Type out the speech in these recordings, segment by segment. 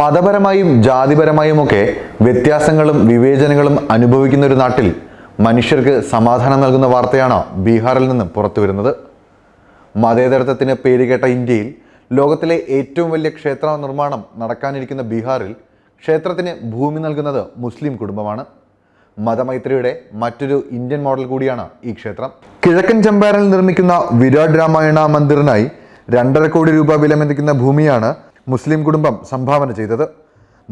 മതപരമായും ജാതിപരമായും ഒക്കെ വ്യത്യാസങ്ങളും വിവേചനങ്ങളും അനുഭവിക്കുന്ന ഒരു നാട്ടിൽ മനുഷ്യർക്ക് സമാധാനം നൽകുന്ന വാർത്തയാണ് ബീഹാറിൽ നിന്ന് പുറത്തു വരുന്നത് മതേതരത്വത്തിന് പേരുകേട്ട ഇന്ത്യയിൽ ലോകത്തിലെ ഏറ്റവും വലിയ ക്ഷേത്ര നിർമ്മാണം നടക്കാനിരിക്കുന്ന ബീഹാറിൽ ക്ഷേത്രത്തിന് ഭൂമി നൽകുന്നത് മുസ്ലിം കുടുംബമാണ് മതമൈത്രിയുടെ മറ്റൊരു ഇന്ത്യൻ മോഡൽ കൂടിയാണ് ഈ ക്ഷേത്രം കിഴക്കൻ ചമ്പാരനിൽ നിർമ്മിക്കുന്ന വിരാട് രാമായണ മന്ദിറിനായി രണ്ടര കോടി രൂപ വിലമതിക്കുന്ന ഭൂമിയാണ് മുസ്ലിം കുടുംബം സംഭാവന ചെയ്തത്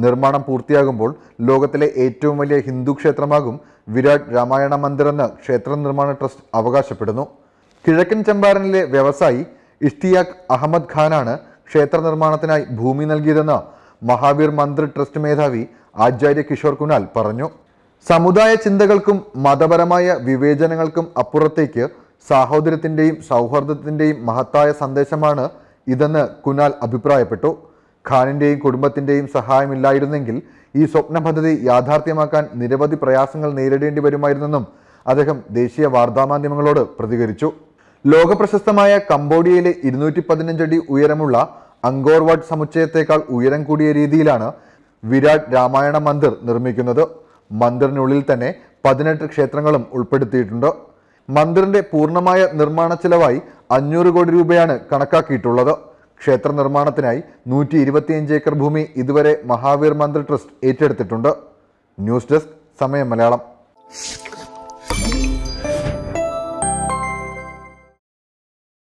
നിർമ്മാണം പൂർത്തിയാകുമ്പോൾ ലോകത്തിലെ ഏറ്റവും വലിയ ഹിന്ദു ക്ഷേത്രമാകും വിരാട് രാമായണ മന്ദിറെന്ന് ക്ഷേത്ര നിർമ്മാണ ട്രസ്റ്റ് അവകാശപ്പെടുന്നു കിഴക്കൻ ചമ്പാരനിലെ വ്യവസായി ഇഷ്തിയാഖ് അഹമ്മദ് ഖാനാണ് ക്ഷേത്ര നിർമ്മാണത്തിനായി ഭൂമി നൽകിയതെന്ന് മഹാവീർ മന്ദിർ ട്രസ്റ്റ് മേധാവി ആചാര്യ കിഷോർ കുനാൽ പറഞ്ഞു സമുദായ ചിന്തകൾക്കും മതപരമായ വിവേചനങ്ങൾക്കും അപ്പുറത്തേക്ക് സാഹോദര്യത്തിൻ്റെയും സൗഹൃദത്തിൻ്റെയും മഹത്തായ സന്ദേശമാണ് ഇതെന്ന് കുനാൽ അഭിപ്രായപ്പെട്ടു ഖാനിൻ്റെയും കുടുംബത്തിൻ്റെയും സഹായമില്ലായിരുന്നെങ്കിൽ ഈ സ്വപ്ന പദ്ധതി യാഥാർത്ഥ്യമാക്കാൻ നിരവധി പ്രയാസങ്ങൾ നേരിടേണ്ടി വരുമായിരുന്നെന്നും അദ്ദേഹം ദേശീയ വാർത്താമാധ്യമങ്ങളോട് പ്രതികരിച്ചു ലോകപ്രശസ്തമായ കംബോഡിയയിലെ ഇരുന്നൂറ്റി പതിനഞ്ചടി ഉയരമുള്ള അങ്കോർവാട്ട് സമുച്ചയത്തേക്കാൾ ഉയരം കൂടിയ രീതിയിലാണ് വിരാട് രാമായണ മന്ദിർ നിർമ്മിക്കുന്നത് മന്ദിറിനുള്ളിൽ തന്നെ പതിനെട്ട് ക്ഷേത്രങ്ങളും ഉൾപ്പെടുത്തിയിട്ടുണ്ട് മന്ദിറിന്റെ പൂർണ്ണമായ നിർമ്മാണ ചെലവായി അഞ്ഞൂറ് കോടി രൂപയാണ് കണക്കാക്കിയിട്ടുള്ളത് ക്ഷേത്ര നിർമ്മാണത്തിനായി നൂറ്റി ഇരുപത്തിയഞ്ച് ഏക്കർ ഭൂമി ഇതുവരെ മഹാവീർ മന്ദിർ ട്രസ്റ്റ് ഏറ്റെടുത്തിട്ടുണ്ട് ന്യൂസ് ഡെസ്ക് സമയം മലയാളം